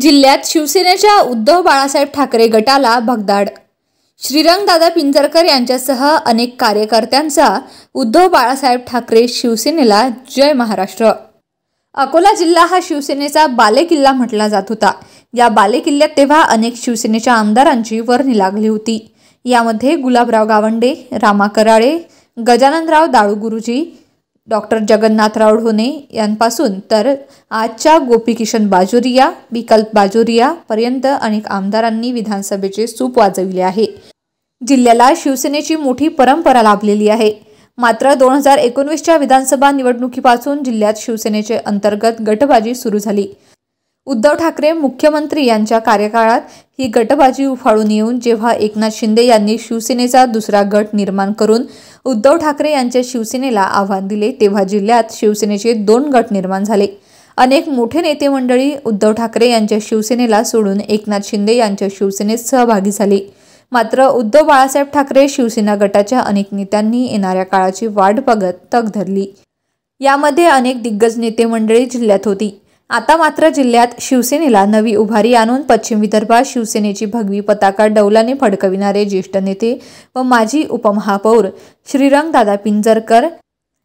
जिल्ह्यात शिवसेनेच्या उद्धव बाळासाहेब ठाकरे गटाला भगदाड श्रीरंगदादा पिंजरकर यांच्यासह अनेक कार्यकर्त्यांचा उद्धव बाळासाहेब ठाकरे शिवसेनेला जय महाराष्ट्र अकोला जिल्हा हा शिवसेनेचा बालेकिल्ला म्हटला जात होता या बालेकिल्ल्यात तेव्हा अनेक शिवसेनेच्या आमदारांची वर्णी लागली होती यामध्ये गुलाबराव गावंडे रामा कराळे गजाननराव दाळू गुरुजी डॉक्टर जगन्नाथ होणे यांपासून तर आजच्या गोपीकिशन बाजुरिया विकल्प बाजोरिया पर्यंत अनेक आमदारांनी विधानसभेचे सूप वाजविले आहे जिल्ह्याला शिवसेनेची मोठी परंपरा लाभलेली आहे मात्र दोन हजार एकोणवीसच्या विधानसभा निवडणुकीपासून जिल्ह्यात शिवसेनेचे अंतर्गत गटबाजी सुरू झाली उद्धव ठाकरे मुख्यमंत्री यांच्या कार्यकाळात ही गटबाजी उफाळून येऊन जेव्हा एकनाथ शिंदे यांनी शिवसेनेचा दुसरा गट निर्माण करून उद्धव ठाकरे यांच्या शिवसेनेला आव्हान दिले तेव्हा जिल्ह्यात शिवसेनेचे दोन गट निर्माण झाले अनेक मोठे नेते मंडळी उद्धव ठाकरे यांच्या शिवसेनेला सोडून एकनाथ शिंदे यांच्या शिवसेनेत सहभागी झाले मात्र उद्धव बाळासाहेब ठाकरे शिवसेना गटाच्या अनेक नेत्यांनी येणाऱ्या काळाची वाट बघत तग धरली यामध्ये अनेक दिग्गज नेते मंडळी जिल्ह्यात होती आता मात्र जिल्ह्यात शिवसेनेला नवी उभारी आणून पश्चिम विदर्भात शिवसेनेची भगवी पताका डौलाने फडकविणारे ज्येष्ठ नेते व माजी उपमहापौर श्रीरंगदादा पिंजरकर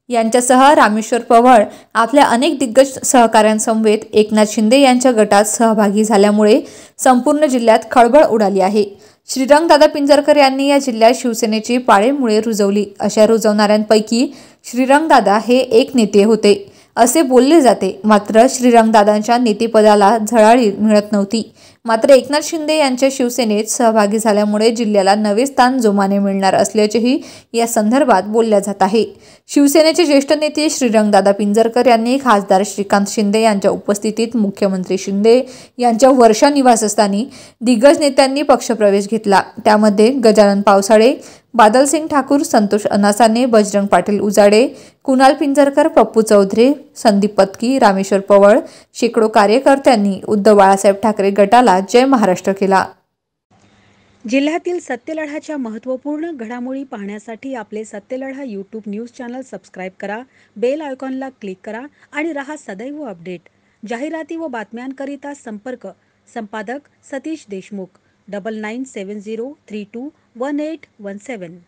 यांच्यासह रामेश्वर पवार आपल्या अनेक दिग्गज सहकाऱ्यांसमवेत एकनाथ शिंदे यांच्या गटात सहभागी झाल्यामुळे संपूर्ण जिल्ह्यात खळबळ उडाली आहे श्रीरंगदादा पिंजरकर यांनी या जिल्ह्यात शिवसेनेची पाळेमुळे रुजवली अशा रुजवणाऱ्यांपैकी श्रीरंगदादा हे एक नेते होते असे बोलले जाते मात्र श्रीरामदादांच्या नेतेपदाला झळाळी मिळत नव्हती मात्र एकनाथ शिंदे यांच्या शिवसेनेत सहभागी झाल्यामुळे जिल्ह्याला नवे स्थान जोमाने मिळणार असल्याचेही या संदर्भात बोलल्या जात आहे शिवसेनेचे ज्येष्ठ नेते श्रीरंगदादा पिंजरकर यांनी खासदार श्रीकांत शिंदे यांच्या उपस्थितीत मुख्यमंत्री शिंदे यांच्या वर्षा निवासस्थानी दिग्गज नेत्यांनी पक्षप्रवेश घेतला त्यामध्ये गजानन पावसाळे बादलसिंग ठाकूर संतोष अनासाने बजरंग पाटील उजाडे कुणाल पिंजरकर पप्पू चौधरी संदीप पत्की रामेश्वर पवळ शेकडो कार्यकर्त्यांनी उद्धव बाळासाहेब ठाकरे गटाला जय महाराष्ट्र केला जिल्ह्यातील सत्यलढाच्या महत्त्वपूर्ण घडामोडी पाहण्यासाठी आपले Satyaladha YouTube news channel subscribe करा बेल आयकॉनला क्लिक करा आणि रहा सदैव अपडेट जाहिराती व बातम्यांकरिता संपर्क संपादक सतीश देशमुख 9970321817.